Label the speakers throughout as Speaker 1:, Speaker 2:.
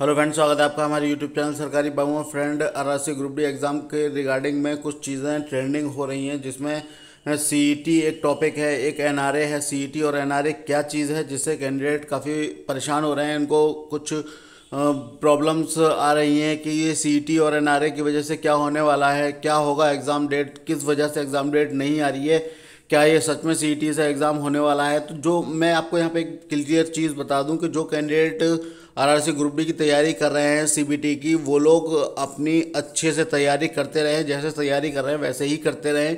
Speaker 1: hello friend स्वागत है आपका हमारे YouTube channel Sarkari Babu friend R group D exam के रिगार्डिंग में कुछ चीज़ें ट्रेंडिंग हो रही हैं जिसमें सीईटी e एक टॉपिक है एक एनआरए है सीईटी e और एनआरए क्या चीज़ है जिससे कैंडिडेट काफ़ी परेशान हो रहे हैं इनको कुछ प्रॉब्लम्स आ रही हैं कि ये सी e और एन की वजह से क्या होने वाला है क्या होगा एग्ज़ाम डेट किस वजह से एग्ज़ाम डेट नहीं आ रही है क्या ये सच में सी टी e से एग्ज़ाम होने वाला है तो जो मैं आपको यहाँ पे एक क्लियर चीज़ बता दूँ कि जो कैंडिडेट सी ग्रुप डी की तैयारी कर रहे हैं टी की वो लोग अपनी अच्छे से तैयारी करते रहें जैसे तैयारी कर रहे हैं वैसे ही करते रहें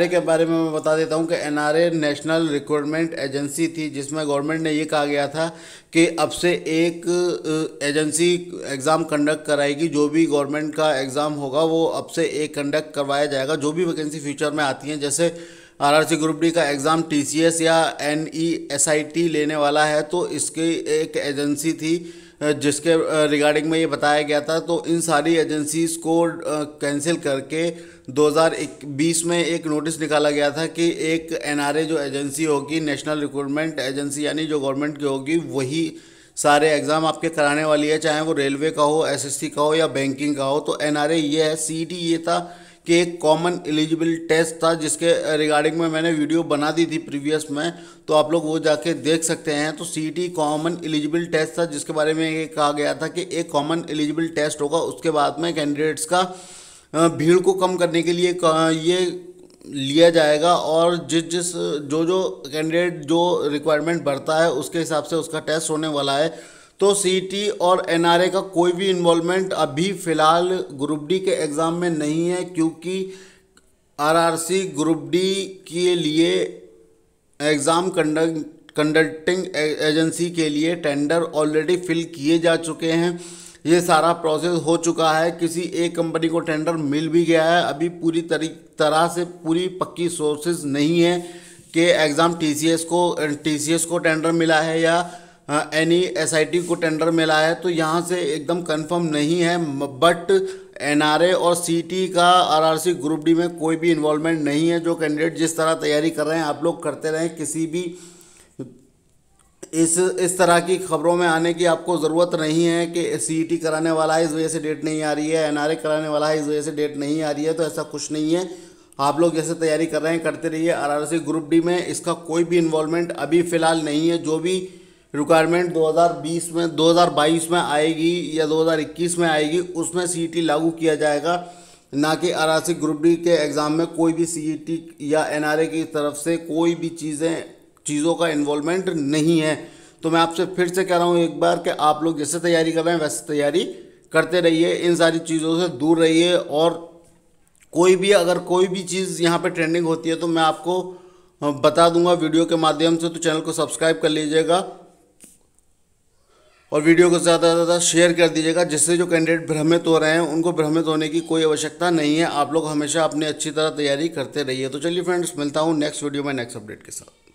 Speaker 1: ए के बारे में मैं बता देता हूं कि ए नेशनल रिक्रूटमेंट एजेंसी थी जिसमें गवर्नमेंट ने ये कहा गया था कि अब से एक एजेंसी एग्ज़ाम कंडक्ट कराएगी जो भी गवर्नमेंट का एग्ज़ाम होगा वो अब से एक कंडक्ट करवाया जाएगा जो भी वैकेंसी फ्यूचर में आती हैं जैसे आरआरसी ग्रुप डी का एग्ज़ाम टीसीएस या एनईएसआईटी लेने वाला है तो इसकी एक एजेंसी थी जिसके रिगार्डिंग में ये बताया गया था तो इन सारी एजेंसीज़ को कैंसिल करके 2020 में एक नोटिस निकाला गया था कि एक एनआरए जो एजेंसी होगी नेशनल रिक्रूटमेंट एजेंसी यानी जो गवर्नमेंट की होगी वही सारे एग्ज़ाम आपके कराने वाली है चाहे वो रेलवे का हो एसएससी का हो या बैंकिंग का हो तो एनआरए ये है सीईटी ये था कि एक कॉमन एलिजिबल टेस्ट था जिसके रिगार्डिंग में मैंने वीडियो बना दी थी प्रीवियस में तो आप लोग वो जाके देख सकते हैं तो सी कॉमन एलिजिबल टेस्ट था जिसके बारे में ये कहा गया था कि एक कॉमन एलिजिबल टेस्ट होगा उसके बाद में कैंडिडेट्स का भीड़ को कम करने के लिए ये लिया जाएगा और जिस जिस जो जो कैंडिडेट जो रिक्वायरमेंट भरता है उसके हिसाब से उसका टेस्ट होने वाला है तो सी और एन का कोई भी इन्वॉल्वमेंट अभी फ़िलहाल ग्रुप डी के एग्ज़ाम में नहीं है क्योंकि आरआरसी ग्रुप डी के लिए एग्ज़ाम कंडक्टिंग एजेंसी के लिए टेंडर ऑलरेडी फिल किए जा चुके हैं ये सारा प्रोसेस हो चुका है किसी एक कंपनी को टेंडर मिल भी गया है अभी पूरी तरी तरह से पूरी पक्की सोर्सेज नहीं है कि एग्ज़ाम टीसीएस को टीसीएस को टेंडर मिला है या N E S I T को टेंडर मिला है तो यहाँ से एकदम कंफर्म नहीं है बट एनआरए और सीटी का आरआरसी ग्रुप डी में कोई भी इन्वॉल्वमेंट नहीं है जो कैंडिडेट जिस तरह तैयारी कर रहे हैं आप लोग करते रहें किसी भी इस इस तरह की खबरों में आने की आपको ज़रूरत नहीं है कि सीईटी कराने वाला है इस वजह से डेट नहीं आ रही है एनआरए कराने वाला है इस वजह से डेट नहीं आ रही है तो ऐसा कुछ नहीं है आप लोग जैसे तैयारी कर रहे हैं करते रहिए आर ग्रुप डी में इसका कोई भी इन्वॉल्वमेंट अभी फ़िलहाल नहीं है जो भी रिक्वायरमेंट 2020 में 2022 में आएगी या 2021 में आएगी उसमें सी e लागू किया जाएगा ना कि आर ग्रुप डी के एग्ज़ाम में कोई भी सी e या एन की तरफ से कोई भी चीज़ें चीज़ों का इन्वॉलमेंट नहीं है तो मैं आपसे फिर से कह रहा हूँ एक बार कि आप लोग जैसे तैयारी कर रहे हैं वैसे तैयारी करते रहिए इन सारी चीज़ों से दूर रहिए और कोई भी अगर कोई भी चीज़ यहाँ पे ट्रेंडिंग होती है तो मैं आपको बता दूंगा वीडियो के माध्यम से तो चैनल को सब्सक्राइब कर लीजिएगा और वीडियो को ज़्यादा से ज़्यादा शेयर कर दीजिएगा जिससे जो कैंडिडेट भ्रमित हो रहे हैं उनको भ्रमित होने की कोई आवश्यकता नहीं है आप लोग हमेशा अपनी अच्छी तरह तैयारी करते रहिए तो चलिए फ्रेंड्स मिलता हूँ नेक्स्ट वीडियो में नेक्स्ट अपडेट के साथ